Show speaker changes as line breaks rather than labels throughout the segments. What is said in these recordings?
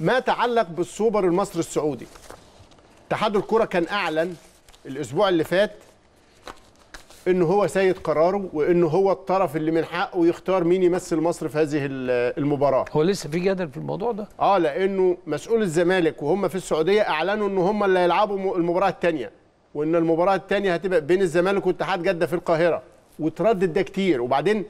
ما تعلق بالسوبر المصري السعودي اتحاد الكره كان اعلن الاسبوع اللي فات انه هو سيد قراره وانه هو الطرف اللي من حقه يختار مين يمثل مصر في هذه المباراه هو لسه في جدل في الموضوع ده اه لانه مسؤول الزمالك وهم في السعوديه اعلنوا ان هم اللي هيلعبوا المباراه الثانيه وان المباراه الثانيه هتبقى بين الزمالك واتحاد جده في القاهره وتردد ده كتير وبعدين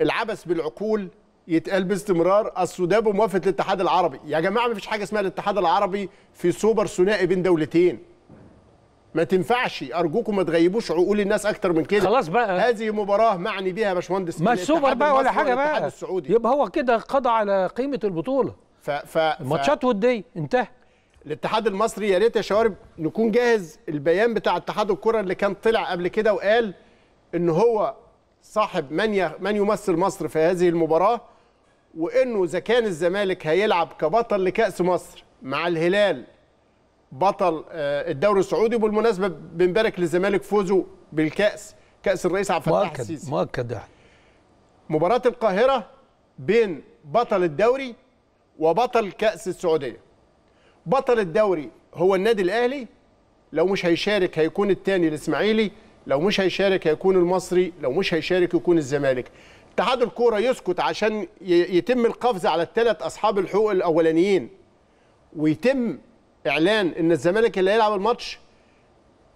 العبث بالعقول يتقال باستمرار السوداب ده بموافقه الاتحاد العربي يا جماعه ما فيش حاجه اسمها الاتحاد العربي في سوبر ثنائي بين دولتين ما تنفعش ارجوكم ما تغيبوش عقول الناس اكتر من كده خلاص بقى هذه مباراه معني بيها يا باشمهندس ما السوبر بقى ولا حاجه بقى السعودي. يبقى هو كده قضى على قيمه البطوله ف ف ماتشات وديه انتهى الاتحاد المصري يا ريت يا شوارب نكون جاهز البيان بتاع اتحاد الكره اللي كان طلع قبل كده وقال ان هو صاحب من من يمثل مصر في هذه المباراه وانه اذا كان الزمالك هيلعب كبطل لكاس مصر مع الهلال بطل آه، الدوري السعودي وبالمناسبه بنبارك للزمالك فوزه بالكاس كاس الرئيس عبد الفتاح السيسي مؤكد مؤكد يعني. مباراه القاهره بين بطل الدوري وبطل كاس السعوديه بطل الدوري هو النادي الاهلي لو مش هيشارك هيكون الثاني الاسماعيلي لو مش هيشارك هيكون المصري لو مش هيشارك يكون الزمالك اتحاد الكوره يسكت عشان يتم القفز على الثلاث اصحاب الحقوق الاولانيين ويتم اعلان ان الزمالك اللي هيلعب الماتش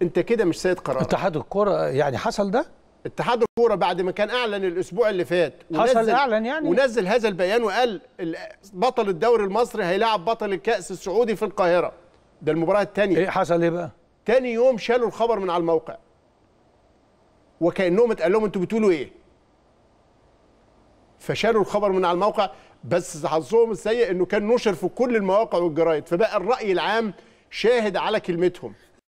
انت كده مش سيد قرار اتحاد الكوره يعني حصل ده اتحاد الكوره بعد ما كان اعلن الاسبوع اللي فات حصل اعلن يعني ونزل هذا البيان وقال بطل الدوري المصري هيلاعب بطل الكاس السعودي في القاهره ده المباراه الثانيه ايه حصل ايه بقى تاني يوم شالوا الخبر من على الموقع وكانهم اتقال لهم انتوا بتقولوا ايه فشالوا الخبر من على الموقع بس حظهم السيء انه كان نشر في كل المواقع والجرايد فبقى الراي العام شاهد على كلمتهم